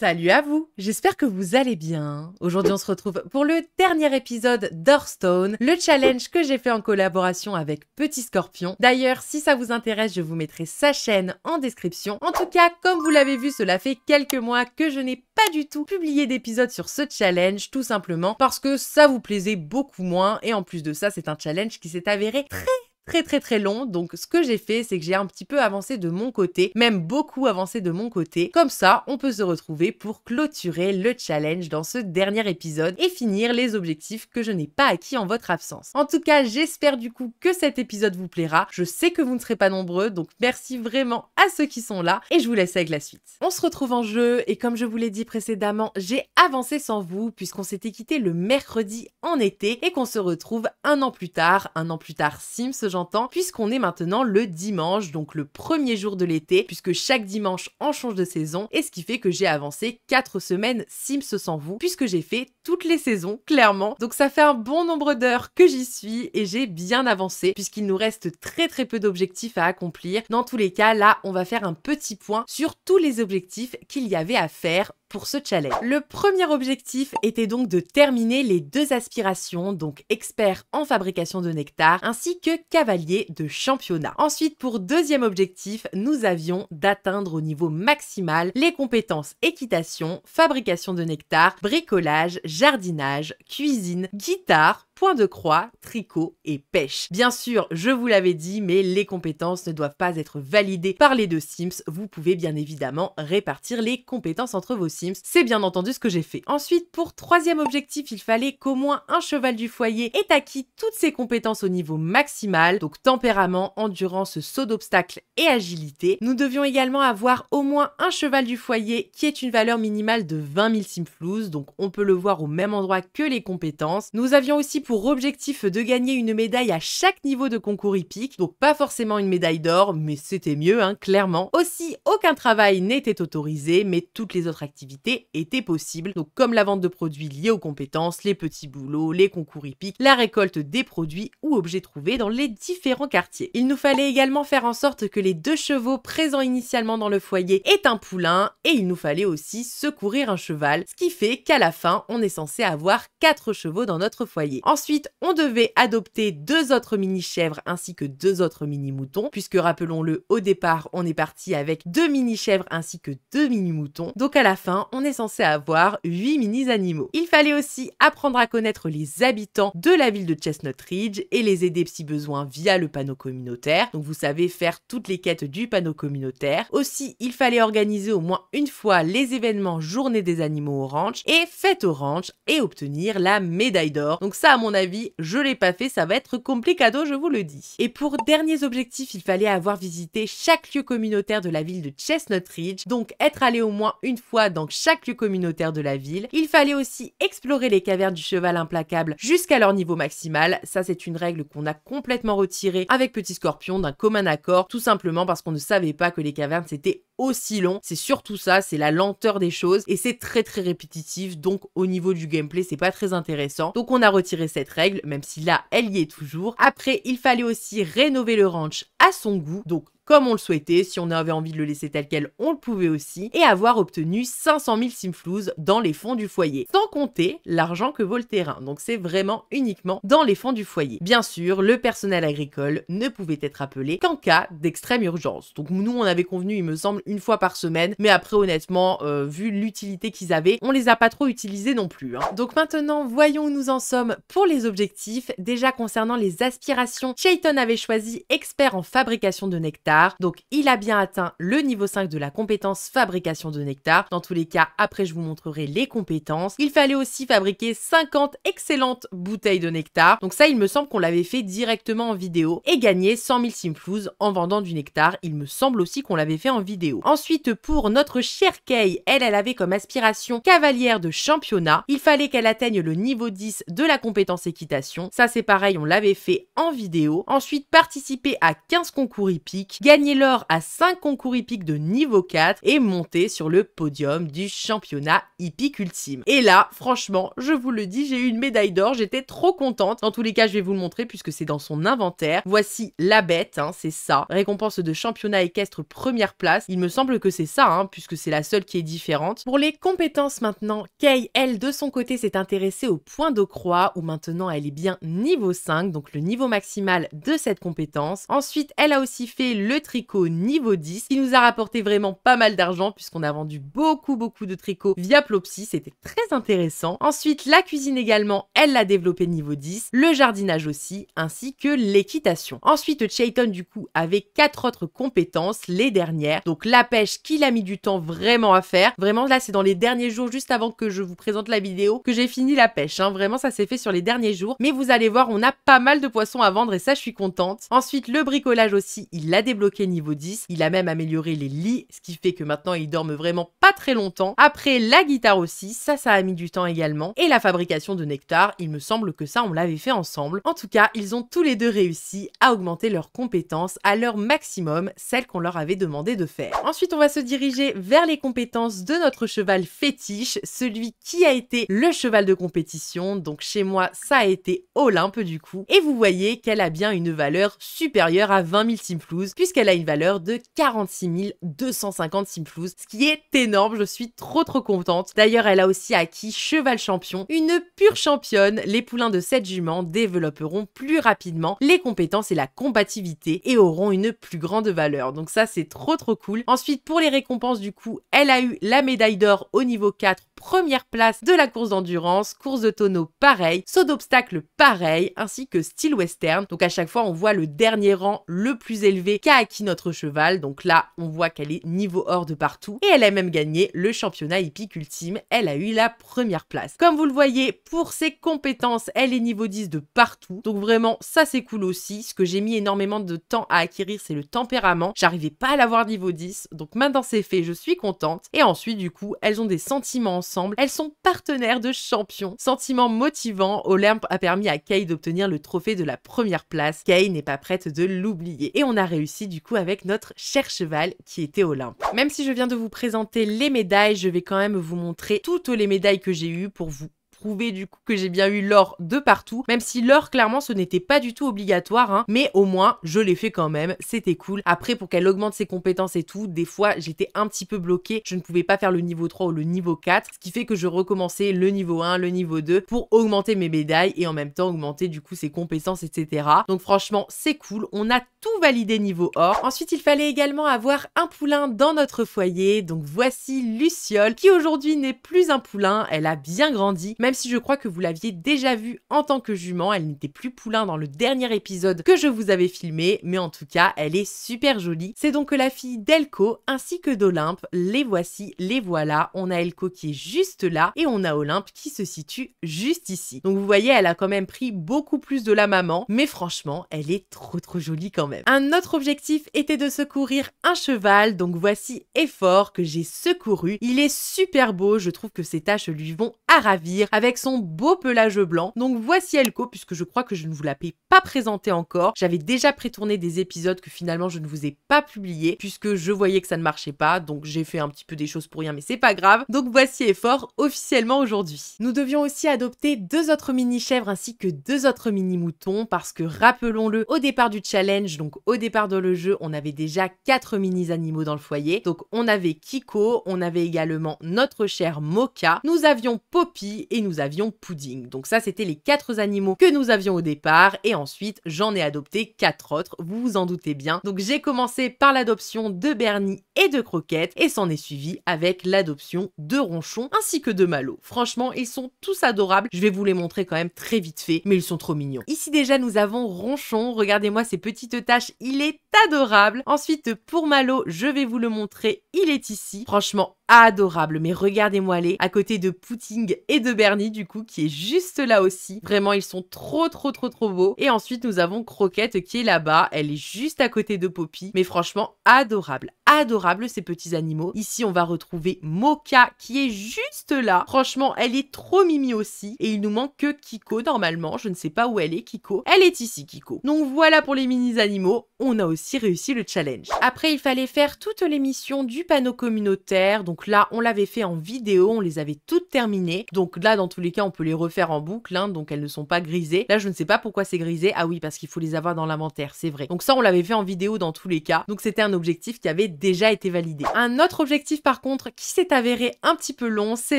Salut à vous, j'espère que vous allez bien. Aujourd'hui on se retrouve pour le dernier épisode d'Hearthstone, le challenge que j'ai fait en collaboration avec Petit Scorpion. D'ailleurs si ça vous intéresse je vous mettrai sa chaîne en description. En tout cas comme vous l'avez vu cela fait quelques mois que je n'ai pas du tout publié d'épisode sur ce challenge tout simplement parce que ça vous plaisait beaucoup moins et en plus de ça c'est un challenge qui s'est avéré très très très très long. Donc ce que j'ai fait, c'est que j'ai un petit peu avancé de mon côté, même beaucoup avancé de mon côté. Comme ça, on peut se retrouver pour clôturer le challenge dans ce dernier épisode et finir les objectifs que je n'ai pas acquis en votre absence. En tout cas, j'espère du coup que cet épisode vous plaira. Je sais que vous ne serez pas nombreux, donc merci vraiment à ceux qui sont là et je vous laisse avec la suite. On se retrouve en jeu et comme je vous l'ai dit précédemment, j'ai avancé sans vous puisqu'on s'était quitté le mercredi en été et qu'on se retrouve un an plus tard, un an plus tard Sims, genre puisqu'on est maintenant le dimanche, donc le premier jour de l'été, puisque chaque dimanche on change de saison, et ce qui fait que j'ai avancé 4 semaines Sims sans vous, puisque j'ai fait toutes les saisons, clairement. Donc ça fait un bon nombre d'heures que j'y suis, et j'ai bien avancé, puisqu'il nous reste très très peu d'objectifs à accomplir. Dans tous les cas, là, on va faire un petit point sur tous les objectifs qu'il y avait à faire pour ce challenge. Le premier objectif était donc de terminer les deux aspirations, donc expert en fabrication de nectar ainsi que cavalier de championnat. Ensuite, pour deuxième objectif, nous avions d'atteindre au niveau maximal les compétences équitation, fabrication de nectar, bricolage, jardinage, cuisine, guitare, point de croix, tricot et pêche. Bien sûr, je vous l'avais dit, mais les compétences ne doivent pas être validées par les deux Sims. Vous pouvez bien évidemment répartir les compétences entre vos Sims. C'est bien entendu ce que j'ai fait. Ensuite, pour troisième objectif, il fallait qu'au moins un cheval du foyer ait acquis toutes ses compétences au niveau maximal, donc tempérament, endurance, saut d'obstacles et agilité. Nous devions également avoir au moins un cheval du foyer qui est une valeur minimale de 20 000 Simflouz, donc on peut le voir au même endroit que les compétences. Nous avions aussi pour objectif de gagner une médaille à chaque niveau de concours hippique, donc pas forcément une médaille d'or, mais c'était mieux, hein, clairement. Aussi, aucun travail n'était autorisé, mais toutes les autres activités étaient possibles, donc comme la vente de produits liés aux compétences, les petits boulots, les concours hippiques, la récolte des produits ou objets trouvés dans les différents quartiers. Il nous fallait également faire en sorte que les deux chevaux présents initialement dans le foyer aient un poulain, et il nous fallait aussi secourir un cheval, ce qui fait qu'à la fin, on est censé avoir quatre chevaux dans notre foyer. Ensuite, on devait adopter deux autres mini-chèvres ainsi que deux autres mini-moutons, puisque rappelons-le, au départ, on est parti avec deux mini-chèvres ainsi que deux mini-moutons. Donc à la fin, on est censé avoir huit mini-animaux. Il fallait aussi apprendre à connaître les habitants de la ville de Chestnut Ridge et les aider si besoin via le panneau communautaire. Donc vous savez faire toutes les quêtes du panneau communautaire. Aussi, il fallait organiser au moins une fois les événements Journée des animaux orange et Fête ranch et obtenir la médaille d'or. Donc ça, mon avis, je l'ai pas fait, ça va être complicado, je vous le dis. Et pour derniers objectifs, il fallait avoir visité chaque lieu communautaire de la ville de Chestnut Ridge, donc être allé au moins une fois dans chaque lieu communautaire de la ville. Il fallait aussi explorer les cavernes du cheval implacable jusqu'à leur niveau maximal. Ça, c'est une règle qu'on a complètement retirée avec Petit Scorpion d'un commun accord, tout simplement parce qu'on ne savait pas que les cavernes c'était aussi long. C'est surtout ça, c'est la lenteur des choses et c'est très très répétitif. Donc au niveau du gameplay, c'est pas très intéressant. Donc on a retiré cette règle, même si là, elle y est toujours. Après, il fallait aussi rénover le ranch à son goût. Donc comme on le souhaitait. Si on avait envie de le laisser tel quel, on le pouvait aussi. Et avoir obtenu 500 000 simflouz dans les fonds du foyer. Sans compter l'argent que vaut le terrain. Donc c'est vraiment uniquement dans les fonds du foyer. Bien sûr, le personnel agricole ne pouvait être appelé qu'en cas d'extrême urgence. Donc nous, on avait convenu, il me semble, une fois par semaine. Mais après, honnêtement, euh, vu l'utilité qu'ils avaient, on les a pas trop utilisés non plus. Hein. Donc maintenant, voyons où nous en sommes pour les objectifs. Déjà concernant les aspirations, Chayton avait choisi expert en fabrication de nectar donc il a bien atteint le niveau 5 de la compétence fabrication de nectar. Dans tous les cas, après je vous montrerai les compétences. Il fallait aussi fabriquer 50 excellentes bouteilles de nectar. Donc ça, il me semble qu'on l'avait fait directement en vidéo et gagner 100 000 simflouz en vendant du nectar. Il me semble aussi qu'on l'avait fait en vidéo. Ensuite, pour notre chère Kay, elle, elle avait comme aspiration cavalière de championnat. Il fallait qu'elle atteigne le niveau 10 de la compétence équitation. Ça, c'est pareil, on l'avait fait en vidéo. Ensuite, participer à 15 concours hippiques, gagner l'or à 5 concours hippiques de niveau 4 et monter sur le podium du championnat hippique ultime. Et là, franchement, je vous le dis, j'ai eu une médaille d'or, j'étais trop contente. Dans tous les cas, je vais vous le montrer puisque c'est dans son inventaire. Voici la bête, hein, c'est ça. Récompense de championnat équestre première place. Il me semble que c'est ça, hein, puisque c'est la seule qui est différente. Pour les compétences maintenant, Kay, elle, de son côté, s'est intéressée au point de croix où maintenant elle est bien niveau 5, donc le niveau maximal de cette compétence. Ensuite, elle a aussi fait le tricot niveau 10 qui nous a rapporté vraiment pas mal d'argent puisqu'on a vendu beaucoup beaucoup de tricots via Plopsy, c'était très intéressant. Ensuite, la cuisine également, elle l'a développé niveau 10, le jardinage aussi, ainsi que l'équitation. Ensuite, Chayton du coup avait quatre autres compétences, les dernières. Donc la pêche qu'il a mis du temps vraiment à faire. Vraiment là, c'est dans les derniers jours juste avant que je vous présente la vidéo que j'ai fini la pêche. Hein. Vraiment, ça s'est fait sur les derniers jours. Mais vous allez voir, on a pas mal de poissons à vendre et ça, je suis contente. Ensuite, le bricolage aussi, il l'a développé niveau 10. Il a même amélioré les lits, ce qui fait que maintenant ils dorment vraiment pas très longtemps. Après, la guitare aussi, ça, ça a mis du temps également. Et la fabrication de nectar, il me semble que ça, on l'avait fait ensemble. En tout cas, ils ont tous les deux réussi à augmenter leurs compétences à leur maximum, celles qu'on leur avait demandé de faire. Ensuite, on va se diriger vers les compétences de notre cheval fétiche, celui qui a été le cheval de compétition. Donc chez moi, ça a été Olympe du coup. Et vous voyez qu'elle a bien une valeur supérieure à 20 000 simflouz, puisqu'elle a une valeur de 46 250 simflouz, ce qui est énorme, je suis trop trop contente. D'ailleurs, elle a aussi acquis cheval champion, une pure championne. Les poulains de cette jument développeront plus rapidement les compétences et la combativité et auront une plus grande valeur. Donc ça, c'est trop trop cool. Ensuite, pour les récompenses du coup, elle a eu la médaille d'or au niveau 4 première place de la course d'endurance, course de tonneau pareil, saut d'obstacle pareil, ainsi que style western. Donc à chaque fois, on voit le dernier rang le plus élevé qu'a acquis notre cheval. Donc là, on voit qu'elle est niveau hors de partout. Et elle a même gagné le championnat hippique ultime. Elle a eu la première place. Comme vous le voyez, pour ses compétences, elle est niveau 10 de partout. Donc vraiment, ça c'est cool aussi. Ce que j'ai mis énormément de temps à acquérir, c'est le tempérament. J'arrivais pas à l'avoir niveau 10. Donc maintenant c'est fait, je suis contente. Et ensuite, du coup, elles ont des sentiments elles sont partenaires de champions. Sentiment motivant, Olympe a permis à Kay d'obtenir le trophée de la première place. Kay n'est pas prête de l'oublier. Et on a réussi du coup avec notre cher cheval qui était Olympe. Même si je viens de vous présenter les médailles, je vais quand même vous montrer toutes les médailles que j'ai eues pour vous prouver du coup que j'ai bien eu l'or de partout, même si l'or clairement ce n'était pas du tout obligatoire, hein. mais au moins je l'ai fait quand même, c'était cool. Après pour qu'elle augmente ses compétences et tout, des fois j'étais un petit peu bloquée, je ne pouvais pas faire le niveau 3 ou le niveau 4, ce qui fait que je recommençais le niveau 1, le niveau 2 pour augmenter mes médailles et en même temps augmenter du coup ses compétences, etc. Donc franchement c'est cool, on a tout validé niveau or. Ensuite il fallait également avoir un poulain dans notre foyer, donc voici Luciole qui aujourd'hui n'est plus un poulain, elle a bien grandi, même si je crois que vous l'aviez déjà vue en tant que jument, elle n'était plus poulain dans le dernier épisode que je vous avais filmé, mais en tout cas, elle est super jolie. C'est donc la fille d'Elko ainsi que d'Olympe, les voici, les voilà. On a Elko qui est juste là et on a Olympe qui se situe juste ici. Donc vous voyez, elle a quand même pris beaucoup plus de la maman, mais franchement, elle est trop trop jolie quand même. Un autre objectif était de secourir un cheval, donc voici Effort que j'ai secouru. Il est super beau, je trouve que ses taches lui vont à ravir avec son beau pelage blanc. Donc voici Elko, puisque je crois que je ne vous l'ai pas présenté encore. J'avais déjà prétourné des épisodes que finalement je ne vous ai pas publiés, puisque je voyais que ça ne marchait pas, donc j'ai fait un petit peu des choses pour rien, mais c'est pas grave. Donc voici Effort, officiellement aujourd'hui. Nous devions aussi adopter deux autres mini-chèvres ainsi que deux autres mini-moutons, parce que rappelons-le, au départ du challenge, donc au départ dans le jeu, on avait déjà quatre mini-animaux dans le foyer. Donc on avait Kiko, on avait également notre cher Moka, nous avions Poppy et nous avions Pudding. Donc ça, c'était les quatre animaux que nous avions au départ. Et ensuite, j'en ai adopté quatre autres, vous vous en doutez bien. Donc j'ai commencé par l'adoption de Bernie et de Croquette, et s'en est suivi avec l'adoption de Ronchon ainsi que de Malo. Franchement, ils sont tous adorables. Je vais vous les montrer quand même très vite fait, mais ils sont trop mignons. Ici déjà, nous avons Ronchon. Regardez-moi ces petites taches, il est adorable. Ensuite, pour Malo, je vais vous le montrer, il est ici. Franchement, adorable. Mais regardez-moi aller à côté de Pouting et de Bernie, du coup, qui est juste là aussi. Vraiment, ils sont trop, trop, trop, trop beaux. Et ensuite, nous avons Croquette qui est là-bas. Elle est juste à côté de Poppy. Mais franchement, adorable. Adorable, ces petits animaux. Ici, on va retrouver Moka qui est juste là. Franchement, elle est trop mimi aussi. Et il nous manque que Kiko, normalement. Je ne sais pas où elle est, Kiko. Elle est ici, Kiko. Donc voilà pour les mini-animaux. On a aussi réussi le challenge. Après, il fallait faire toutes les missions du panneau communautaire. Donc donc là, on l'avait fait en vidéo, on les avait toutes terminées. Donc là, dans tous les cas, on peut les refaire en boucle, hein, donc elles ne sont pas grisées. Là, je ne sais pas pourquoi c'est grisé. Ah oui, parce qu'il faut les avoir dans l'inventaire, c'est vrai. Donc ça, on l'avait fait en vidéo dans tous les cas. Donc c'était un objectif qui avait déjà été validé. Un autre objectif, par contre, qui s'est avéré un petit peu long, c'est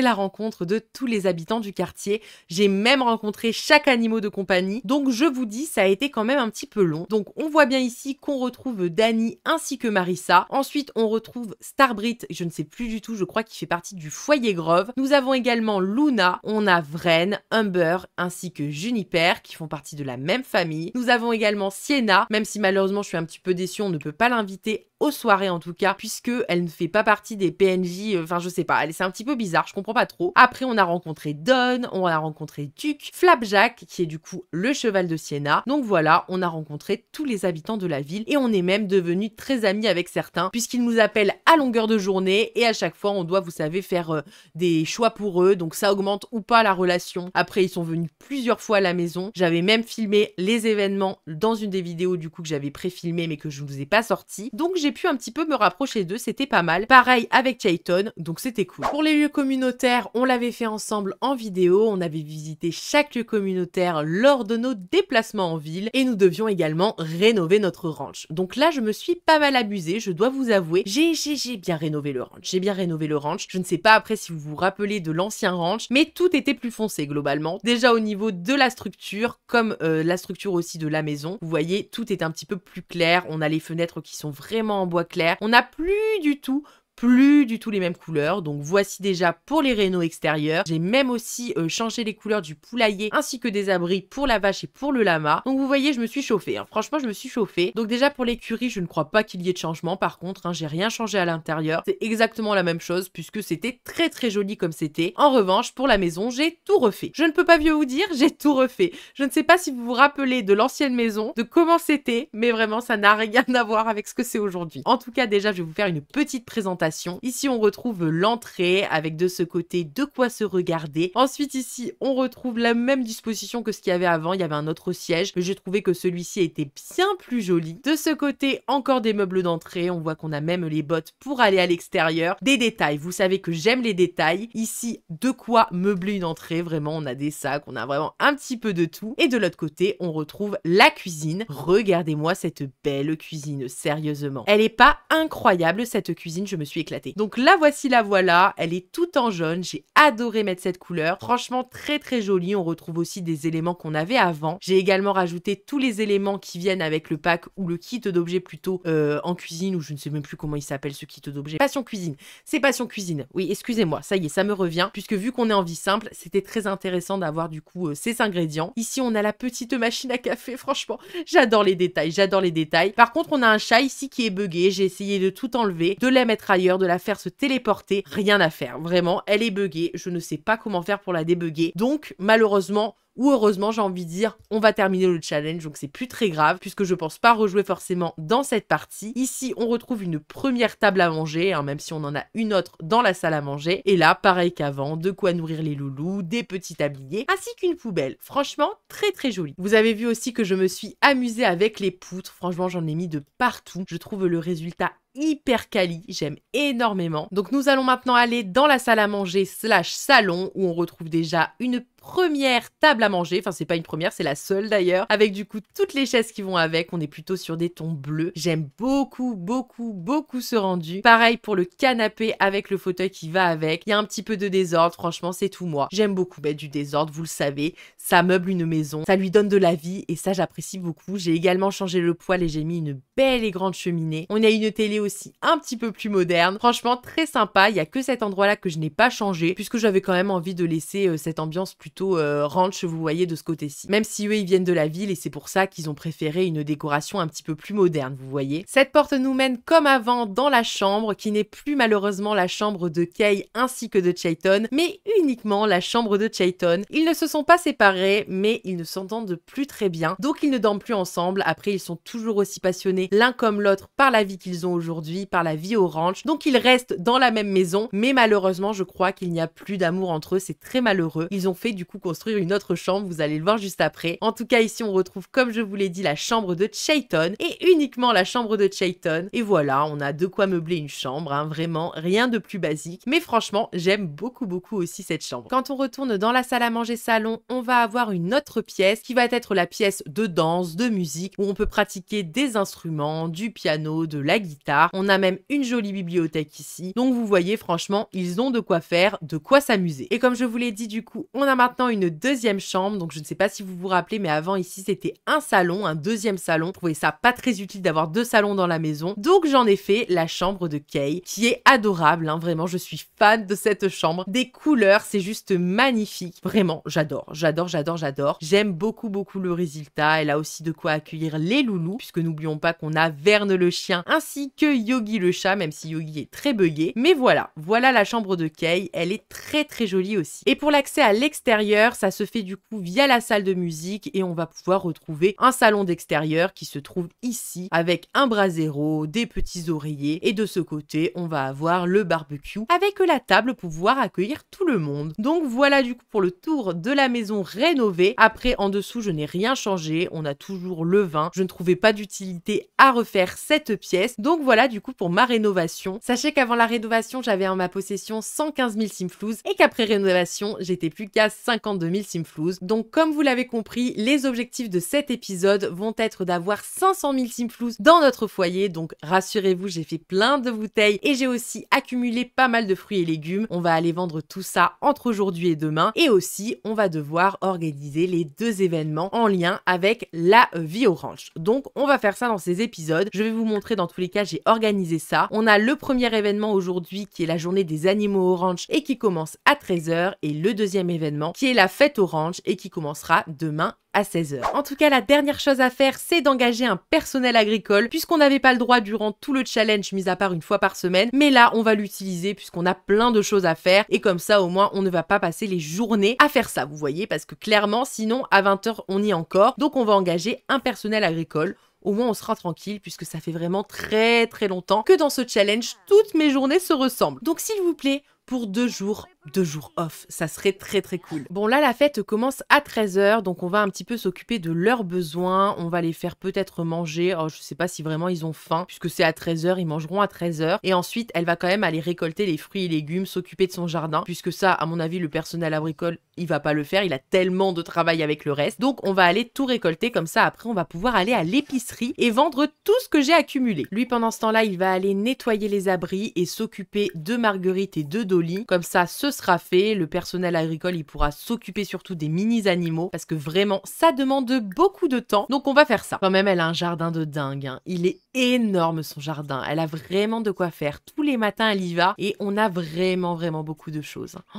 la rencontre de tous les habitants du quartier. J'ai même rencontré chaque animal de compagnie. Donc je vous dis, ça a été quand même un petit peu long. Donc on voit bien ici qu'on retrouve Dani ainsi que Marissa. Ensuite, on retrouve Starbrit, je ne sais plus du tout je crois, qu'il fait partie du foyer Grove. Nous avons également Luna, on a Vren, Humber ainsi que Juniper qui font partie de la même famille. Nous avons également Sienna, même si malheureusement je suis un petit peu déçue, on ne peut pas l'inviter aux soirées en tout cas, puisque elle ne fait pas partie des PNJ, euh, enfin je sais pas, c'est un petit peu bizarre, je comprends pas trop. Après on a rencontré Don, on a rencontré Duke, Flapjack, qui est du coup le cheval de Siena. Donc voilà, on a rencontré tous les habitants de la ville et on est même devenu très amis avec certains, puisqu'ils nous appellent à longueur de journée et à chaque fois on doit, vous savez, faire euh, des choix pour eux, donc ça augmente ou pas la relation. Après ils sont venus plusieurs fois à la maison, j'avais même filmé les événements dans une des vidéos du coup que j'avais pré-filmé mais que je ne vous ai pas sorti. Donc j'ai pu un petit peu me rapprocher d'eux, c'était pas mal. Pareil avec Chayton, donc c'était cool. Pour les lieux communautaires, on l'avait fait ensemble en vidéo, on avait visité chaque lieu communautaire lors de nos déplacements en ville et nous devions également rénover notre ranch. Donc là, je me suis pas mal abusée, je dois vous avouer, j'ai bien rénové le ranch, j'ai bien rénové le ranch. Je ne sais pas après si vous vous rappelez de l'ancien ranch, mais tout était plus foncé globalement. Déjà au niveau de la structure, comme euh, la structure aussi de la maison, vous voyez, tout est un petit peu plus clair, on a les fenêtres qui sont vraiment en bois clair. On n'a plus du tout plus du tout les mêmes couleurs. Donc voici déjà pour les rénaux extérieurs. J'ai même aussi euh, changé les couleurs du poulailler ainsi que des abris pour la vache et pour le lama. Donc vous voyez, je me suis chauffée. Hein. Franchement, je me suis chauffée. Donc déjà pour l'écurie, je ne crois pas qu'il y ait de changement. Par contre, hein, j'ai rien changé à l'intérieur. C'est exactement la même chose puisque c'était très très joli comme c'était. En revanche, pour la maison, j'ai tout refait. Je ne peux pas mieux vous dire, j'ai tout refait. Je ne sais pas si vous vous rappelez de l'ancienne maison, de comment c'était, mais vraiment, ça n'a rien à voir avec ce que c'est aujourd'hui. En tout cas, déjà, je vais vous faire une petite présentation Ici, on retrouve l'entrée avec de ce côté de quoi se regarder. Ensuite, ici, on retrouve la même disposition que ce qu'il y avait avant. Il y avait un autre siège, mais j'ai trouvé que celui-ci était bien plus joli. De ce côté, encore des meubles d'entrée. On voit qu'on a même les bottes pour aller à l'extérieur. Des détails. Vous savez que j'aime les détails. Ici, de quoi meubler une entrée. Vraiment, on a des sacs, on a vraiment un petit peu de tout. Et de l'autre côté, on retrouve la cuisine. Regardez-moi cette belle cuisine, sérieusement. Elle est pas incroyable, cette cuisine. Je me suis donc là, voici, la voilà. Elle est tout en jaune. J'ai adoré mettre cette couleur. Franchement, très très jolie. On retrouve aussi des éléments qu'on avait avant. J'ai également rajouté tous les éléments qui viennent avec le pack ou le kit d'objets plutôt euh, en cuisine ou je ne sais même plus comment il s'appelle ce kit d'objets. Passion cuisine. C'est passion cuisine. Oui, excusez-moi. Ça y est, ça me revient puisque vu qu'on est en vie simple, c'était très intéressant d'avoir du coup euh, ces ingrédients. Ici, on a la petite machine à café. Franchement, j'adore les détails. J'adore les détails. Par contre, on a un chat ici qui est bugué. J'ai essayé de tout enlever, de les mettre à de la faire se téléporter, rien à faire. Vraiment, elle est buggée, je ne sais pas comment faire pour la débugger. Donc, malheureusement, ou heureusement, j'ai envie de dire, on va terminer le challenge, donc c'est plus très grave, puisque je pense pas rejouer forcément dans cette partie. Ici, on retrouve une première table à manger, hein, même si on en a une autre dans la salle à manger. Et là, pareil qu'avant, de quoi nourrir les loulous, des petits tabliers, ainsi qu'une poubelle. Franchement, très très jolie. Vous avez vu aussi que je me suis amusée avec les poutres. Franchement, j'en ai mis de partout. Je trouve le résultat hyper quali, j'aime énormément. Donc nous allons maintenant aller dans la salle à manger slash salon où on retrouve déjà une première table à manger. Enfin, c'est pas une première, c'est la seule d'ailleurs. Avec du coup toutes les chaises qui vont avec. On est plutôt sur des tons bleus. J'aime beaucoup, beaucoup, beaucoup ce rendu. Pareil pour le canapé avec le fauteuil qui va avec. Il y a un petit peu de désordre. Franchement, c'est tout moi. J'aime beaucoup mettre du désordre, vous le savez. Ça meuble une maison. Ça lui donne de la vie et ça, j'apprécie beaucoup. J'ai également changé le poêle et j'ai mis une belle et grande cheminée. On a une télé aussi un petit peu plus moderne. Franchement, très sympa. Il y a que cet endroit-là que je n'ai pas changé puisque j'avais quand même envie de laisser euh, cette ambiance plus plutôt euh, ranch, vous voyez, de ce côté-ci. Même si eux, ils viennent de la ville et c'est pour ça qu'ils ont préféré une décoration un petit peu plus moderne, vous voyez. Cette porte nous mène comme avant dans la chambre, qui n'est plus malheureusement la chambre de Kay ainsi que de Chayton, mais uniquement la chambre de Chayton. Ils ne se sont pas séparés, mais ils ne s'entendent plus très bien, donc ils ne dorment plus ensemble. Après, ils sont toujours aussi passionnés l'un comme l'autre par la vie qu'ils ont aujourd'hui, par la vie au ranch. Donc ils restent dans la même maison, mais malheureusement, je crois qu'il n'y a plus d'amour entre eux, c'est très malheureux. Ils ont fait du du coup construire une autre chambre, vous allez le voir juste après. En tout cas, ici, on retrouve, comme je vous l'ai dit, la chambre de Chayton et uniquement la chambre de Chayton. Et voilà, on a de quoi meubler une chambre, hein. vraiment rien de plus basique. Mais franchement, j'aime beaucoup, beaucoup aussi cette chambre. Quand on retourne dans la salle à manger salon, on va avoir une autre pièce qui va être la pièce de danse, de musique, où on peut pratiquer des instruments, du piano, de la guitare. On a même une jolie bibliothèque ici. Donc vous voyez, franchement, ils ont de quoi faire, de quoi s'amuser. Et comme je vous l'ai dit, du coup, on a marqué maintenant une deuxième chambre. Donc, je ne sais pas si vous vous rappelez, mais avant ici, c'était un salon, un deuxième salon. Je trouvais ça pas très utile d'avoir deux salons dans la maison. Donc, j'en ai fait la chambre de Kay, qui est adorable. Hein. Vraiment, je suis fan de cette chambre. Des couleurs, c'est juste magnifique. Vraiment, j'adore, j'adore, j'adore, j'adore. J'aime beaucoup, beaucoup le résultat. Elle a aussi de quoi accueillir les loulous, puisque n'oublions pas qu'on a Verne le chien ainsi que Yogi le chat, même si Yogi est très bugué Mais voilà, voilà la chambre de Kay. Elle est très, très jolie aussi. Et pour l'accès à l'extérieur, ça se fait du coup via la salle de musique et on va pouvoir retrouver un salon d'extérieur qui se trouve ici avec un brasero, des petits oreillers et de ce côté on va avoir le barbecue avec la table pour pouvoir accueillir tout le monde. Donc voilà du coup pour le tour de la maison rénovée. Après en dessous je n'ai rien changé, on a toujours le vin. Je ne trouvais pas d'utilité à refaire cette pièce. Donc voilà du coup pour ma rénovation. Sachez qu'avant la rénovation j'avais en ma possession 115 000 simflouz et qu'après rénovation j'étais plus qu'à 100 52 000 Simflouz. Donc comme vous l'avez compris, les objectifs de cet épisode vont être d'avoir 500 000 Simflouz dans notre foyer. Donc rassurez-vous, j'ai fait plein de bouteilles et j'ai aussi accumulé pas mal de fruits et légumes. On va aller vendre tout ça entre aujourd'hui et demain. Et aussi, on va devoir organiser les deux événements en lien avec la vie orange. Donc on va faire ça dans ces épisodes. Je vais vous montrer dans tous les cas, j'ai organisé ça. On a le premier événement aujourd'hui qui est la journée des animaux orange et qui commence à 13h et le deuxième événement qui qui est la fête orange et qui commencera demain à 16h. En tout cas, la dernière chose à faire, c'est d'engager un personnel agricole, puisqu'on n'avait pas le droit durant tout le challenge, mis à part une fois par semaine. Mais là, on va l'utiliser, puisqu'on a plein de choses à faire. Et comme ça, au moins, on ne va pas passer les journées à faire ça, vous voyez, parce que clairement, sinon, à 20h, on y est encore. Donc, on va engager un personnel agricole au moins on sera tranquille puisque ça fait vraiment très très longtemps que dans ce challenge, toutes mes journées se ressemblent. Donc s'il vous plaît, pour deux jours, deux jours off. Ça serait très très cool. Bon là la fête commence à 13h, donc on va un petit peu s'occuper de leurs besoins. On va les faire peut-être manger. Oh, je sais pas si vraiment ils ont faim, puisque c'est à 13h, ils mangeront à 13h. Et ensuite, elle va quand même aller récolter les fruits et légumes, s'occuper de son jardin, puisque ça, à mon avis, le personnel agricole, il va pas le faire. Il a tellement de travail avec le reste. Donc on va aller tout récolter, comme ça après on va pouvoir aller à l'épicerie et vendre tout ce que j'ai accumulé. Lui pendant ce temps-là, il va aller nettoyer les abris et s'occuper de Marguerite et de Dolly comme ça, ce sera fait. Le personnel agricole, il pourra s'occuper surtout des mini-animaux parce que vraiment, ça demande beaucoup de temps. Donc on va faire ça. Quand même, elle a un jardin de dingue. Hein. Il est énorme son jardin. Elle a vraiment de quoi faire. Tous les matins, elle y va et on a vraiment, vraiment beaucoup de choses. Oh,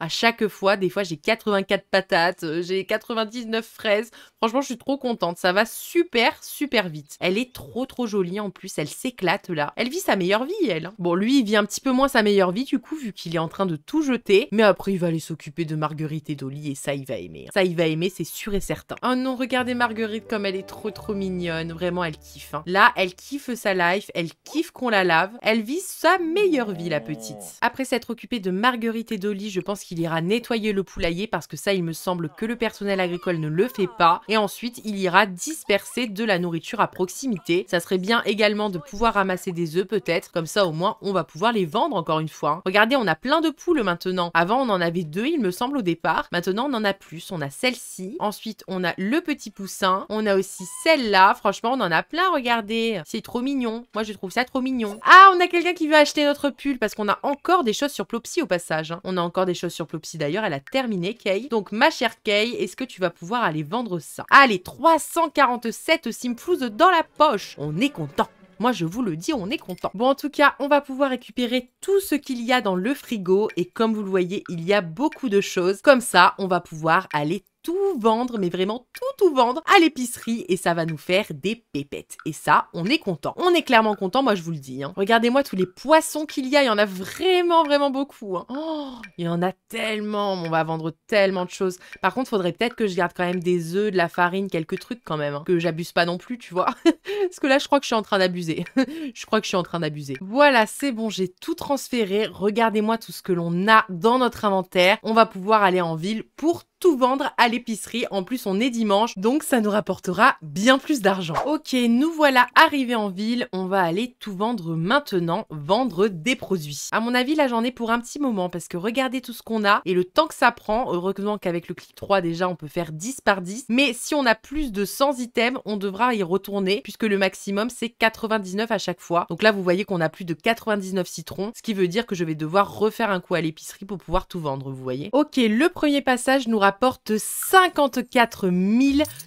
à chaque fois, des fois, j'ai 84 patates, euh, j'ai 99 fraises. Franchement, je suis trop contente. Ça va super, super vite. Elle est trop, trop jolie en plus. Elle s'éclate là. Elle vit sa meilleure vie, elle. Hein. Bon, lui, il vit un petit peu moins sa meilleure vie du coup, vu qu'il est en train de tout jeter. Mais après, il va aller s'occuper de Marguerite et d'Oli et ça, il va aimer. Hein. Ça, il va aimer, c'est sûr et certain. Oh non, regardez Marguerite comme elle est trop, trop mignonne. Vraiment, elle kiffe. Hein. Là, elle elle kiffe sa life, elle kiffe qu'on la lave, elle vit sa meilleure vie la petite. Après s'être occupé de Marguerite et Dolly, je pense qu'il ira nettoyer le poulailler parce que ça il me semble que le personnel agricole ne le fait pas et ensuite il ira disperser de la nourriture à proximité. Ça serait bien également de pouvoir ramasser des œufs peut-être, comme ça au moins on va pouvoir les vendre encore une fois. Regardez, on a plein de poules maintenant. Avant on en avait deux il me semble au départ, maintenant on en a plus. On a celle-ci, ensuite on a le petit poussin, on a aussi celle-là. Franchement on en a plein, regardez. C'est trop mignon. Moi, je trouve ça trop mignon. Ah, on a quelqu'un qui veut acheter notre pull parce qu'on a encore des choses sur Plopsy au passage. Hein. On a encore des choses sur Plopsy d'ailleurs. Elle a terminé, Kay. Donc, ma chère Kay, est-ce que tu vas pouvoir aller vendre ça Allez, 347 Simplouz dans la poche. On est content. Moi, je vous le dis, on est content. Bon, en tout cas, on va pouvoir récupérer tout ce qu'il y a dans le frigo. Et comme vous le voyez, il y a beaucoup de choses. Comme ça, on va pouvoir aller tout vendre, mais vraiment tout tout vendre à l'épicerie et ça va nous faire des pépettes. Et ça, on est content. On est clairement content, moi je vous le dis. Hein. Regardez-moi tous les poissons qu'il y a, il y en a vraiment vraiment beaucoup. Hein. Oh, il y en a tellement, on va vendre tellement de choses. Par contre, faudrait peut-être que je garde quand même des œufs, de la farine, quelques trucs quand même, hein. que j'abuse pas non plus, tu vois. Parce que là, je crois que je suis en train d'abuser. je crois que je suis en train d'abuser. Voilà, c'est bon, j'ai tout transféré. Regardez-moi tout ce que l'on a dans notre inventaire. On va pouvoir aller en ville pour tout vendre à l'épicerie. En plus, on est dimanche, donc ça nous rapportera bien plus d'argent. Ok, nous voilà arrivés en ville. On va aller tout vendre maintenant, vendre des produits. À mon avis, là, j'en ai pour un petit moment parce que regardez tout ce qu'on a et le temps que ça prend. Heureusement qu'avec le clic 3, déjà, on peut faire 10 par 10. Mais si on a plus de 100 items, on devra y retourner puisque le maximum, c'est 99 à chaque fois. Donc là, vous voyez qu'on a plus de 99 citrons, ce qui veut dire que je vais devoir refaire un coup à l'épicerie pour pouvoir tout vendre, vous voyez. Ok, le premier passage nous rappelle rapporte 54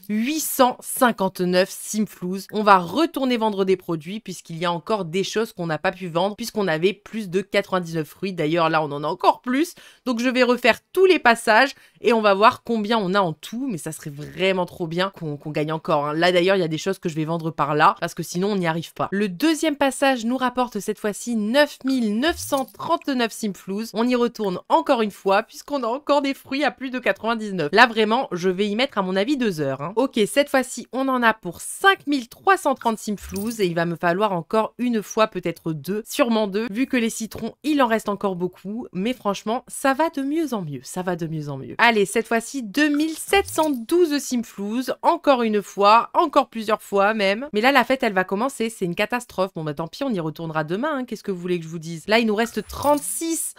859 Simflouz. On va retourner vendre des produits puisqu'il y a encore des choses qu'on n'a pas pu vendre puisqu'on avait plus de 99 fruits. D'ailleurs, là, on en a encore plus. Donc, je vais refaire tous les passages et on va voir combien on a en tout. Mais ça serait vraiment trop bien qu'on gagne encore. Hein. Là, d'ailleurs, il y a des choses que je vais vendre par là parce que sinon, on n'y arrive pas. Le deuxième passage nous rapporte cette fois-ci 9939 Simflouz. On y retourne encore une fois puisqu'on a encore des fruits à plus de 99 Là vraiment, je vais y mettre à mon avis deux heures. Hein. Ok, cette fois-ci, on en a pour 5330 simflouz et il va me falloir encore une fois, peut-être deux, sûrement deux, vu que les citrons, il en reste encore beaucoup. Mais franchement, ça va de mieux en mieux, ça va de mieux en mieux. Allez, cette fois-ci, 2712 simflouz, encore une fois, encore plusieurs fois même. Mais là, la fête, elle va commencer, c'est une catastrophe. Bon bah tant pis, on y retournera demain, hein, qu'est-ce que vous voulez que je vous dise Là, il nous reste 36.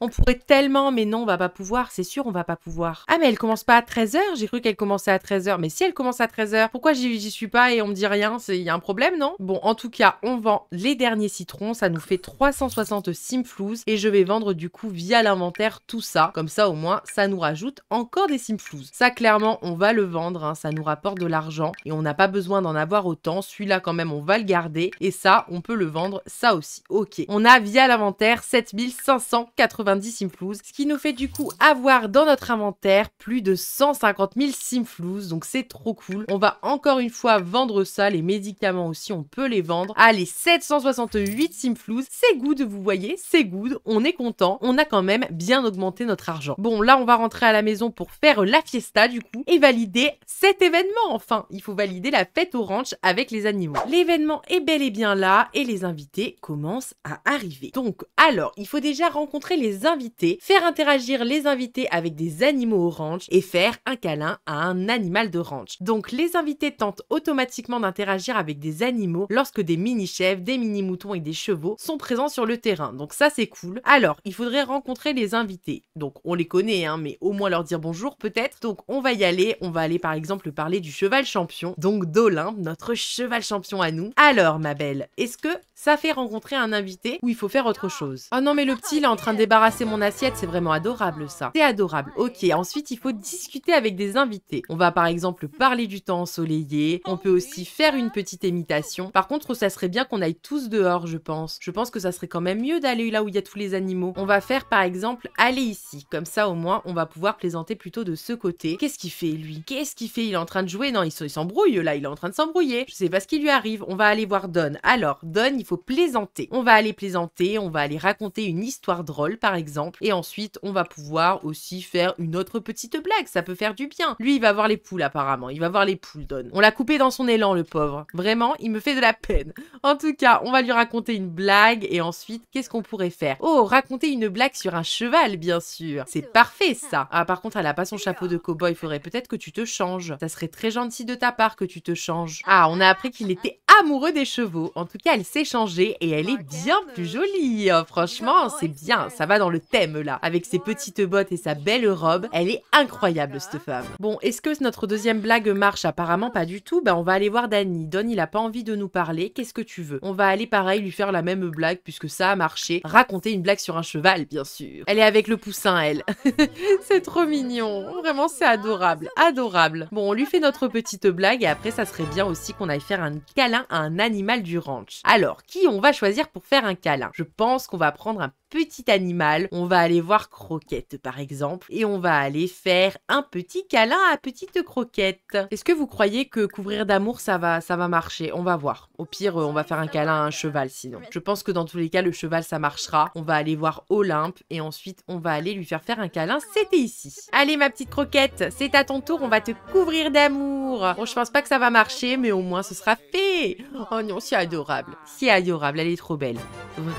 on pourrait tellement, mais non, on va pas pouvoir, c'est sûr, on va pas pouvoir. Ah mais elle commence pas à 13h, j'ai cru qu'elle commençait à 13h. Mais si elle commence à 13h, pourquoi j'y suis pas et on me dit rien Il y a un problème, non Bon, en tout cas, on vend les derniers citrons, ça nous fait 360 simflouz et je vais vendre du coup via l'inventaire tout ça. Comme ça au moins, ça nous rajoute encore des simflouz. Ça clairement, on va le vendre, hein. ça nous rapporte de l'argent et on n'a pas besoin d'en avoir autant. Celui-là quand même, on va le garder et ça, on peut le vendre, ça aussi. Ok, on a via l'inventaire 7590 simflouz, ce qui nous fait du coup avoir dans notre inventaire plus de 150 000 simflouz, donc c'est trop cool. On va encore une fois vendre ça, les médicaments aussi, on peut les vendre. Allez, 768 simflouz, c'est good, vous voyez, c'est good, on est content, on a quand même bien augmenté notre argent. Bon, là, on va rentrer à la maison pour faire la fiesta, du coup, et valider cet événement, enfin. Il faut valider la fête au ranch avec les animaux. L'événement est bel et bien là, et les invités commencent à arriver. Donc, alors, il faut déjà rencontrer les invités, faire interagir les invités avec des animaux orange au ranch et faire un câlin à un animal de ranch. Donc les invités tentent automatiquement d'interagir avec des animaux lorsque des mini-chefs, des mini-moutons et des chevaux sont présents sur le terrain. Donc ça c'est cool. Alors, il faudrait rencontrer les invités. Donc on les connaît, hein, mais au moins leur dire bonjour peut-être. Donc on va y aller. On va aller par exemple parler du cheval champion, donc Dolin, notre cheval champion à nous. Alors ma belle, est-ce que ça fait rencontrer un invité où il faut faire autre chose. Oh non mais le petit il est en train de débarrasser mon assiette, c'est vraiment adorable ça. C'est adorable, ok. Ensuite il faut discuter avec des invités. On va par exemple parler du temps ensoleillé, on peut aussi faire une petite imitation. Par contre ça serait bien qu'on aille tous dehors je pense. Je pense que ça serait quand même mieux d'aller là où il y a tous les animaux. On va faire par exemple aller ici, comme ça au moins on va pouvoir plaisanter plutôt de ce côté. Qu'est-ce qu'il fait lui Qu'est-ce qu'il fait Il est en train de jouer Non il s'embrouille là, il est en train de s'embrouiller. Je sais pas ce qui lui arrive, on va aller voir Don. Alors Don il faut plaisanter. On va aller plaisanter, on va aller raconter une histoire drôle par exemple, et ensuite on va pouvoir aussi faire une autre petite blague, ça peut faire du bien. Lui il va voir les poules apparemment, il va voir les poules Don. On l'a coupé dans son élan le pauvre, vraiment il me fait de la peine. En tout cas on va lui raconter une blague et ensuite qu'est-ce qu'on pourrait faire Oh raconter une blague sur un cheval bien sûr, c'est parfait ça. Ah par contre elle a pas son chapeau de cow-boy, faudrait peut-être que tu te changes. Ça serait très gentil de ta part que tu te changes. Ah on a appris qu'il était amoureux des chevaux, en tout cas elle s'est et elle est bien plus jolie. Hein, franchement, c'est bien, ça va dans le thème là. Avec ses petites bottes et sa belle robe, elle est incroyable cette femme. Bon, est-ce que notre deuxième blague marche Apparemment pas du tout. Ben on va aller voir Danny. Don, il a pas envie de nous parler. Qu'est-ce que tu veux On va aller pareil lui faire la même blague puisque ça a marché. Raconter une blague sur un cheval, bien sûr. Elle est avec le poussin, elle. c'est trop mignon. Vraiment, c'est adorable. Adorable. Bon, on lui fait notre petite blague et après, ça serait bien aussi qu'on aille faire un câlin à un animal du ranch. Alors, qui on va choisir pour faire un câlin. Je pense qu'on va prendre un petit animal. On va aller voir Croquette par exemple et on va aller faire un petit câlin à petite Croquette. Est-ce que vous croyez que couvrir d'amour ça va, ça va marcher On va voir. Au pire, on va faire un câlin à un cheval sinon. Je pense que dans tous les cas, le cheval ça marchera. On va aller voir Olympe et ensuite on va aller lui faire faire un câlin. C'était ici. Allez ma petite Croquette, c'est à ton tour, on va te couvrir d'amour. Bon, je pense pas que ça va marcher, mais au moins ce sera fait. Oh non, si adorable. Si adorable, elle est trop belle.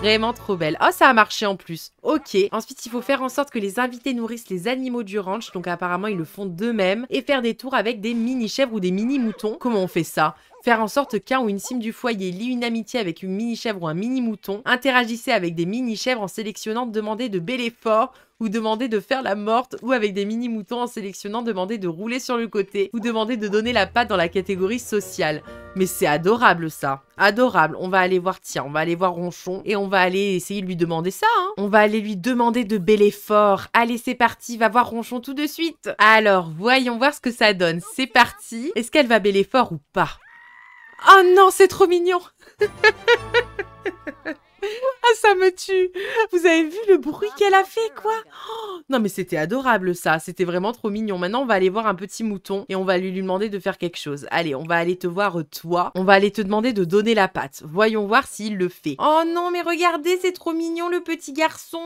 Vraiment trop belle. Oh, ça a marché en plus. Ok. Ensuite, il faut faire en sorte que les invités nourrissent les animaux du ranch, donc apparemment ils le font d'eux-mêmes, et faire des tours avec des mini-chèvres ou des mini-moutons. Comment on fait ça Faire en sorte qu'un ou une cime du foyer lie une amitié avec une mini-chèvre ou un mini-mouton. Interagissez avec des mini-chèvres en sélectionnant demander de bel fort, ou demander de faire la morte, ou avec des mini-moutons en sélectionnant demander de rouler sur le côté, ou demander de donner la patte dans la catégorie sociale. Mais c'est adorable ça. Adorable. On va aller voir, tiens, on va aller voir Ronchon et on va aller essayer de lui demander ça. Hein. On va aller lui demander de bel fort Allez, c'est parti, va voir Ronchon tout de suite. Alors, voyons voir ce que ça donne. C'est parti. Est-ce qu'elle va bel fort ou pas Oh non, c'est trop mignon Ah, ça me tue Vous avez vu le bruit ah, qu'elle a fait, quoi oh, Non, mais c'était adorable, ça. C'était vraiment trop mignon. Maintenant, on va aller voir un petit mouton et on va lui, lui demander de faire quelque chose. Allez, on va aller te voir, toi. On va aller te demander de donner la patte. Voyons voir s'il le fait. Oh non, mais regardez, c'est trop mignon, le petit garçon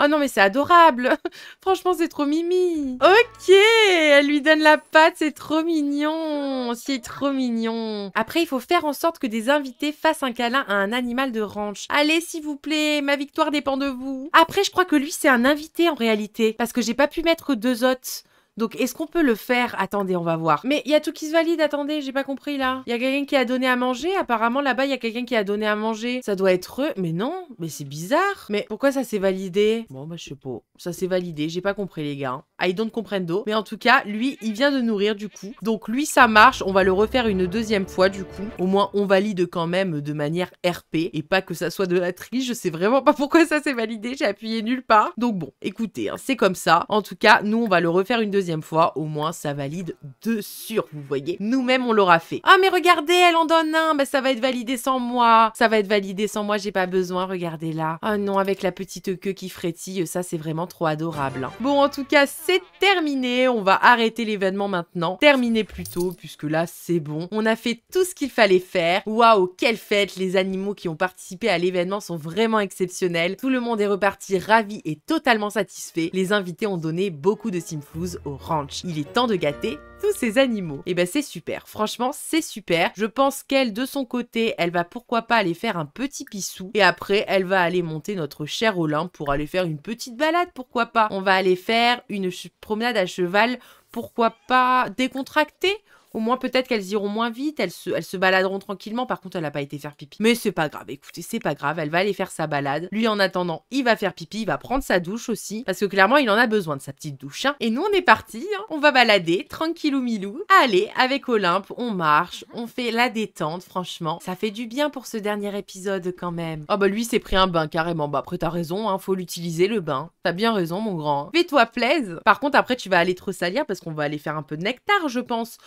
Oh non, mais c'est adorable Franchement, c'est trop mimi Ok Elle lui donne la patte, c'est trop mignon C'est trop mignon Après, il faut faire en sorte que des invités fassent un câlin à un animal de ranch. Allez, s'il vous plaît, ma victoire dépend de vous. Après, je crois que lui, c'est un invité en réalité, parce que j'ai pas pu mettre deux hôtes. Donc, est-ce qu'on peut le faire Attendez, on va voir. Mais il y a tout qui se valide, attendez, j'ai pas compris là. Il y a quelqu'un qui a donné à manger, apparemment là-bas, il y a quelqu'un qui a donné à manger. Ça doit être eux. Mais non, mais c'est bizarre. Mais pourquoi ça s'est validé Bon, bah je sais pas. Ça s'est validé, j'ai pas compris les gars. I don't comprendo. Mais en tout cas, lui, il vient de nourrir du coup. Donc lui, ça marche. On va le refaire une deuxième fois du coup. Au moins, on valide quand même de manière RP et pas que ça soit de la triche. Je sais vraiment pas pourquoi ça s'est validé. J'ai appuyé nulle part. Donc bon, écoutez, hein, c'est comme ça. En tout cas, nous, on va le refaire une deuxième fois. Au moins, ça valide de sûr, vous voyez. Nous-mêmes, on l'aura fait. Ah, mais regardez, elle en donne un. Bah, ça va être validé sans moi. Ça va être validé sans moi. J'ai pas besoin. Regardez là. Ah non, avec la petite queue qui frétille. Ça, c'est vraiment trop adorable. Hein. Bon, en tout cas, c'est terminé. On va arrêter l'événement maintenant. Terminé plutôt, puisque là, c'est bon. On a fait tout ce qu'il fallait faire. Waouh, quelle fête Les animaux qui ont participé à l'événement sont vraiment exceptionnels. Tout le monde est reparti ravi et totalement satisfait. Les invités ont donné beaucoup de simflouz au ranch. Il est temps de gâter ces animaux. Et eh ben c'est super, franchement c'est super. Je pense qu'elle de son côté, elle va pourquoi pas aller faire un petit pissou et après elle va aller monter notre cher Olympe pour aller faire une petite balade, pourquoi pas. On va aller faire une promenade à cheval, pourquoi pas décontractée au moins, peut-être qu'elles iront moins vite, elles se, elles se baladeront tranquillement. Par contre, elle n'a pas été faire pipi. Mais c'est pas grave, écoutez, c'est pas grave. Elle va aller faire sa balade. Lui, en attendant, il va faire pipi, il va prendre sa douche aussi. Parce que clairement, il en a besoin de sa petite douche. Hein. Et nous, on est parti. Hein. On va balader, tranquillou milou. Allez, avec Olympe, on marche, mhm. on fait la détente, franchement. Ça fait du bien pour ce dernier épisode quand même. oh bah lui, s'est pris un bain carrément. Bah après, t'as raison, hein, faut l'utiliser le bain. T'as bien raison, mon grand. Fais-toi plaise. Par contre, après, tu vas aller trop salir parce qu'on va aller faire un peu de nectar, je pense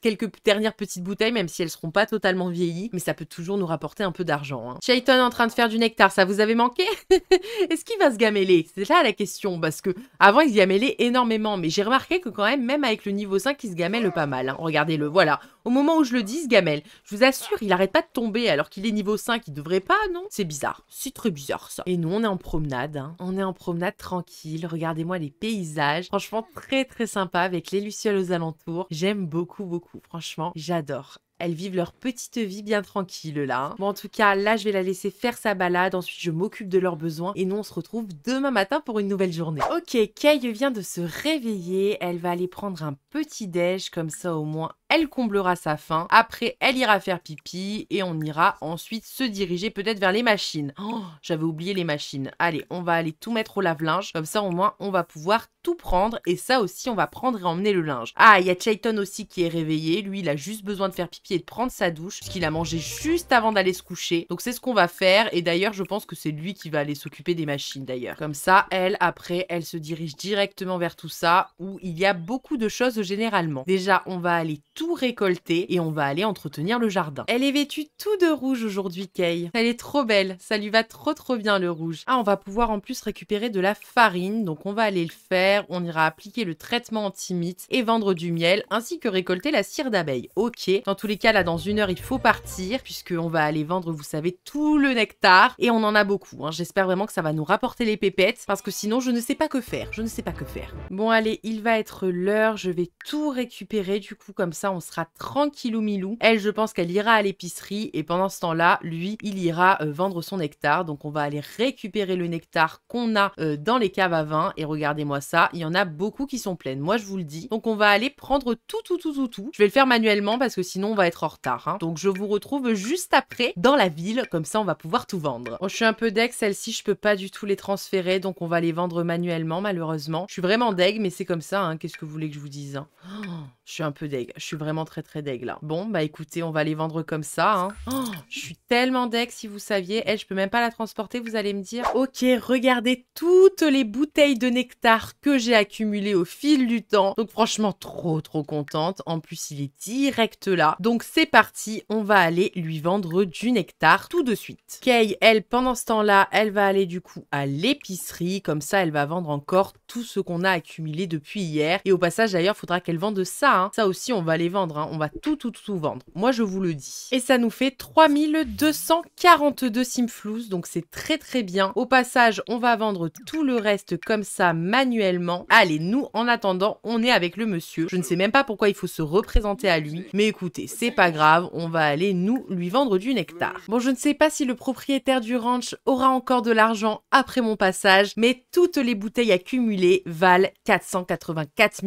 quelques dernières petites bouteilles, même si elles seront pas totalement vieillies, mais ça peut toujours nous rapporter un peu d'argent. Hein. en train de faire du nectar, ça vous avait manqué Est-ce qu'il va se gameler C'est là la question, parce que avant il se gamelait énormément, mais j'ai remarqué que quand même, même avec le niveau 5, il se gamelle pas mal. Hein. Regardez-le, voilà. Au moment où je le dis, gamelle. Je vous assure, il arrête pas de tomber alors qu'il est niveau 5, il devrait pas, non C'est bizarre, c'est très bizarre ça. Et nous, on est en promenade, hein. on est en promenade tranquille, regardez-moi les paysages, franchement très très sympa avec les lucioles aux alentours, j'aime beaucoup, beaucoup Franchement, j'adore. Elles vivent leur petite vie bien tranquille là. Hein. Bon, en tout cas, là, je vais la laisser faire sa balade. Ensuite, je m'occupe de leurs besoins. Et nous, on se retrouve demain matin pour une nouvelle journée. Ok, Kay vient de se réveiller. Elle va aller prendre un petit déj. Comme ça, au moins, elle comblera sa faim, après elle ira faire pipi et on ira ensuite se diriger peut-être vers les machines. Oh, j'avais oublié les machines. Allez, on va aller tout mettre au lave-linge, comme ça au moins on va pouvoir tout prendre et ça aussi on va prendre et emmener le linge. Ah, il y a Chayton aussi qui est réveillé, lui il a juste besoin de faire pipi et de prendre sa douche, puisqu'il a mangé juste avant d'aller se coucher. Donc c'est ce qu'on va faire et d'ailleurs je pense que c'est lui qui va aller s'occuper des machines d'ailleurs. Comme ça, elle, après, elle se dirige directement vers tout ça où il y a beaucoup de choses généralement. Déjà, on va aller tout récolter et on va aller entretenir le jardin. Elle est vêtue tout de rouge aujourd'hui, Kay. Elle est trop belle, ça lui va trop trop bien le rouge. Ah, on va pouvoir en plus récupérer de la farine, donc on va aller le faire, on ira appliquer le traitement antimite et vendre du miel, ainsi que récolter la cire d'abeille. Ok, dans tous les cas, là, dans une heure, il faut partir, puisqu'on va aller vendre, vous savez, tout le nectar, et on en a beaucoup. Hein. J'espère vraiment que ça va nous rapporter les pépettes, parce que sinon, je ne sais pas que faire, je ne sais pas que faire. Bon, allez, il va être l'heure, je vais tout récupérer, du coup, comme ça, on sera tranquillou milou. Elle, je pense qu'elle ira à l'épicerie et pendant ce temps-là, lui, il ira euh, vendre son nectar. Donc on va aller récupérer le nectar qu'on a euh, dans les caves à vin et regardez-moi ça, il y en a beaucoup qui sont pleines. Moi, je vous le dis. Donc on va aller prendre tout, tout, tout, tout, tout. Je vais le faire manuellement parce que sinon on va être en retard. Hein. Donc je vous retrouve juste après dans la ville, comme ça on va pouvoir tout vendre. je suis un peu deg, celle-ci, je peux pas du tout les transférer, donc on va les vendre manuellement malheureusement. Je suis vraiment deg, mais c'est comme ça. Hein. Qu'est-ce que vous voulez que je vous dise hein? oh, Je suis un peu deg. Je suis vraiment très très deg là. Bon, bah écoutez, on va les vendre comme ça. Hein. Oh, je suis tellement deg si vous saviez. Elle, je peux même pas la transporter, vous allez me dire. Ok, regardez toutes les bouteilles de nectar que j'ai accumulées au fil du temps. Donc franchement, trop trop contente. En plus, il est direct là. Donc c'est parti, on va aller lui vendre du nectar tout de suite. Kay, elle, pendant ce temps-là, elle va aller du coup à l'épicerie. Comme ça, elle va vendre encore tout ce qu'on a accumulé depuis hier. Et au passage, d'ailleurs, faudra qu'elle vende ça. Hein. Ça aussi, on va aller vendre, hein. on va tout, tout, tout vendre. Moi, je vous le dis. Et ça nous fait 3242 simflouz, donc c'est très, très bien. Au passage, on va vendre tout le reste comme ça, manuellement. Allez, nous, en attendant, on est avec le monsieur. Je ne sais même pas pourquoi il faut se représenter à lui, mais écoutez, c'est pas grave, on va aller, nous, lui vendre du nectar. Bon, je ne sais pas si le propriétaire du ranch aura encore de l'argent après mon passage, mais toutes les bouteilles accumulées valent 484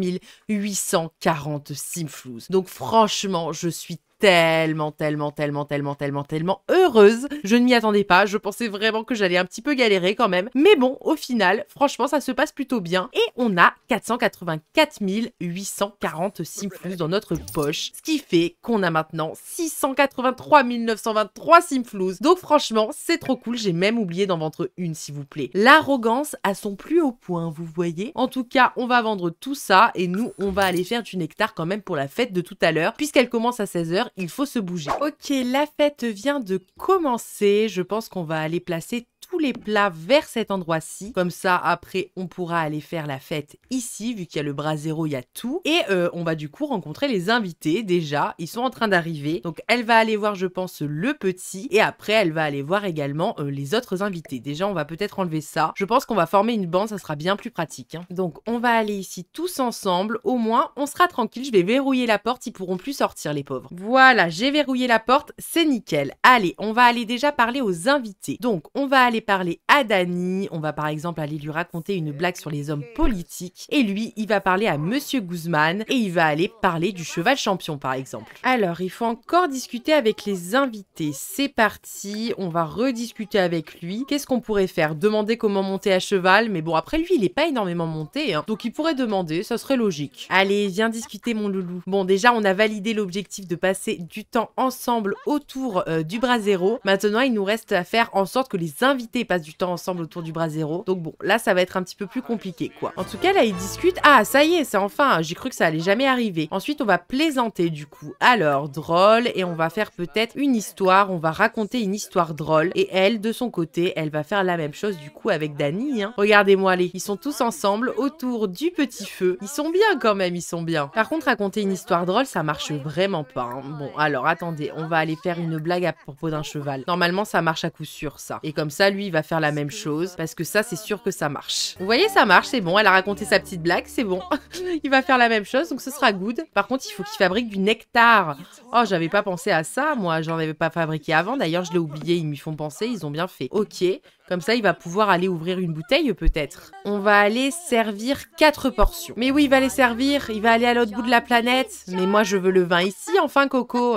840 simflouz. Donc franchement, je suis tellement, tellement, tellement, tellement, tellement, tellement heureuse. Je ne m'y attendais pas. Je pensais vraiment que j'allais un petit peu galérer quand même. Mais bon, au final, franchement, ça se passe plutôt bien. Et on a 484 840 Simflous dans notre poche. Ce qui fait qu'on a maintenant 683 923 Simflous. Donc franchement, c'est trop cool. J'ai même oublié d'en vendre une, s'il vous plaît. L'arrogance à son plus haut point, vous voyez. En tout cas, on va vendre tout ça. Et nous, on va aller faire du nectar quand même pour la fête de tout à l'heure. Puisqu'elle commence à 16h il faut se bouger. Ok, la fête vient de commencer. Je pense qu'on va aller placer les plats vers cet endroit-ci. Comme ça, après, on pourra aller faire la fête ici, vu qu'il y a le bras zéro, il y a tout. Et euh, on va du coup rencontrer les invités déjà. Ils sont en train d'arriver. Donc elle va aller voir, je pense, le petit. Et après, elle va aller voir également euh, les autres invités. Déjà, on va peut-être enlever ça. Je pense qu'on va former une bande, ça sera bien plus pratique. Hein. Donc on va aller ici tous ensemble. Au moins, on sera tranquille. Je vais verrouiller la porte. Ils pourront plus sortir, les pauvres. Voilà, j'ai verrouillé la porte. C'est nickel. Allez, on va aller déjà parler aux invités. Donc on va aller parler à Dany, on va par exemple aller lui raconter une blague sur les hommes politiques, et lui, il va parler à Monsieur Guzman, et il va aller parler du cheval champion par exemple. Alors, il faut encore discuter avec les invités, c'est parti, on va rediscuter avec lui. Qu'est-ce qu'on pourrait faire Demander comment monter à cheval, mais bon, après lui, il est pas énormément monté, hein. donc il pourrait demander, ça serait logique. Allez, viens discuter mon loulou. Bon, déjà, on a validé l'objectif de passer du temps ensemble autour euh, du bras zéro. Maintenant, il nous reste à faire en sorte que les invités passent du temps ensemble autour du bras zéro. Donc bon, là, ça va être un petit peu plus compliqué, quoi. En tout cas, là, ils discutent. Ah, ça y est, c'est enfin. J'ai cru que ça allait jamais arriver. Ensuite, on va plaisanter, du coup. Alors, drôle, et on va faire peut-être une histoire. On va raconter une histoire drôle. Et elle, de son côté, elle va faire la même chose, du coup, avec Dany. Hein. Regardez-moi, allez. Ils sont tous ensemble autour du petit feu. Ils sont bien, quand même, ils sont bien. Par contre, raconter une histoire drôle, ça marche vraiment pas. Hein. Bon, alors, attendez. On va aller faire une blague à propos d'un cheval. Normalement, ça marche à coup sûr, ça. Et comme ça, lui, il va faire la même chose, parce que ça, c'est sûr que ça marche. Vous voyez, ça marche, c'est bon, elle a raconté sa petite blague, c'est bon. il va faire la même chose, donc ce sera good. Par contre, il faut qu'il fabrique du nectar. Oh, j'avais pas pensé à ça, moi, j'en avais pas fabriqué avant, d'ailleurs, je l'ai oublié, ils m'y font penser, ils ont bien fait. Ok, comme ça, il va pouvoir aller ouvrir une bouteille peut-être. On va aller servir quatre portions. Mais oui, il va les servir, il va aller à l'autre bout de la planète. Mais moi, je veux le vin ici, enfin, Coco.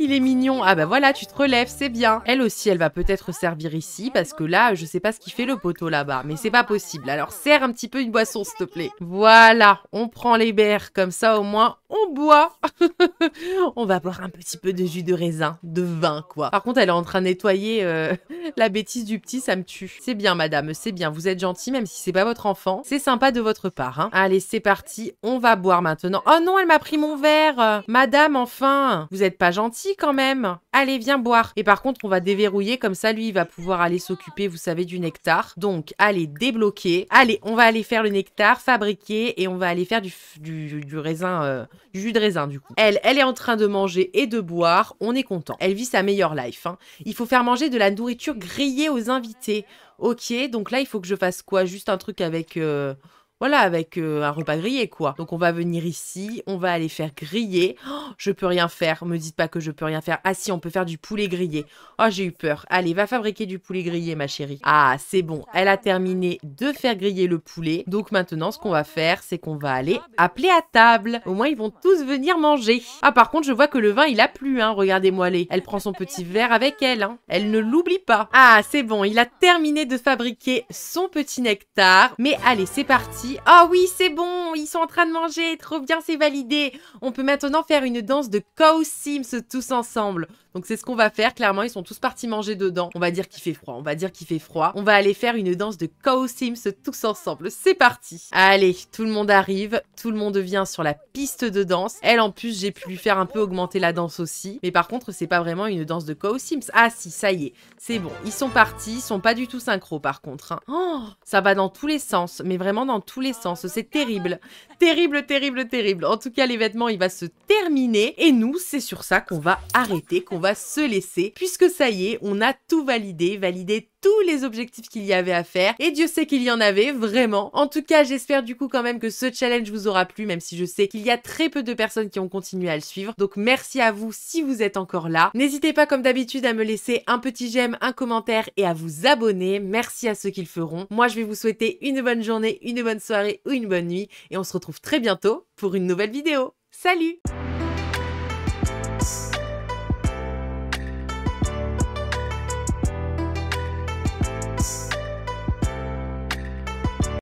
Il est mignon. Ah bah voilà, tu te relèves, c'est bien. Elle aussi, elle va peut-être servir ici, parce que là, je sais pas ce qu'il fait le poteau là-bas. Mais c'est pas possible. Alors, serre un petit peu une boisson, s'il te plaît. Voilà, on prend les verres. Comme ça, au moins, on boit. on va boire un petit peu de jus de raisin, de vin, quoi. Par contre, elle est en train de nettoyer euh, la bêtise du petit, ça me tue. C'est bien, madame, c'est bien. Vous êtes gentil même si c'est pas votre enfant. C'est sympa de votre part, hein. Allez, c'est parti, on va boire maintenant. Oh non, elle m'a pris mon verre. Madame, enfin, vous êtes pas gentil quand même. Allez, viens boire. Et par contre, on va déverrouiller, comme ça, lui, il va pouvoir aller s'occuper, vous savez, du nectar. Donc, allez, débloquer. Allez, on va aller faire le nectar, fabriquer, et on va aller faire du, du, raisin... Euh, du jus de raisin du coup. Elle, elle est en train de manger et de boire, on est content. Elle vit sa meilleure life. Hein. Il faut faire manger de la nourriture grillée aux invités. Ok, donc là il faut que je fasse quoi Juste un truc avec... Euh, voilà, avec euh, un repas grillé, quoi. Donc on va venir ici, on va aller faire griller. Oh, je peux rien faire, me dites pas que je peux rien faire. Ah si, on peut faire du poulet grillé. Oh, j'ai eu peur. Allez, va fabriquer du poulet grillé, ma chérie. Ah, c'est bon, elle a terminé de faire griller le poulet. Donc maintenant, ce qu'on va faire, c'est qu'on va aller appeler à table. Au moins, ils vont tous venir manger. Ah, par contre, je vois que le vin, il a plu, hein. Regardez-moi les. Elle prend son petit verre avec elle, hein. Elle ne l'oublie pas. Ah, c'est bon, il a terminé de fabriquer son petit nectar. Mais allez, c'est parti ah oh oui, c'est bon, ils sont en train de manger, trop bien, c'est validé !» On peut maintenant faire une danse de co Sims tous ensemble. Donc c'est ce qu'on va faire, clairement, ils sont tous partis manger dedans. On va dire qu'il fait froid, on va dire qu'il fait froid. On va aller faire une danse de co Sims tous ensemble, c'est parti Allez, tout le monde arrive, tout le monde vient sur la piste de danse. Elle, en plus, j'ai pu lui faire un peu augmenter la danse aussi. Mais par contre, c'est pas vraiment une danse de co Sims. Ah si, ça y est, c'est bon. Ils sont partis, ils sont pas du tout synchro par contre. Hein. Oh, ça va dans tous les sens, mais vraiment dans tous sens. C'est terrible. Terrible, terrible, terrible. En tout cas, les vêtements, il va se terminer. Et nous, c'est sur ça qu'on va arrêter, qu'on va se laisser. Puisque ça y est, on a tout validé, validé tous les objectifs qu'il y avait à faire. Et Dieu sait qu'il y en avait, vraiment. En tout cas, j'espère du coup quand même que ce challenge vous aura plu, même si je sais qu'il y a très peu de personnes qui ont continué à le suivre. Donc merci à vous si vous êtes encore là. N'hésitez pas comme d'habitude à me laisser un petit j'aime, un commentaire et à vous abonner. Merci à ceux qui le feront. Moi, je vais vous souhaiter une bonne journée, une bonne soirée ou une bonne nuit. Et on se retrouve très bientôt pour une nouvelle vidéo. Salut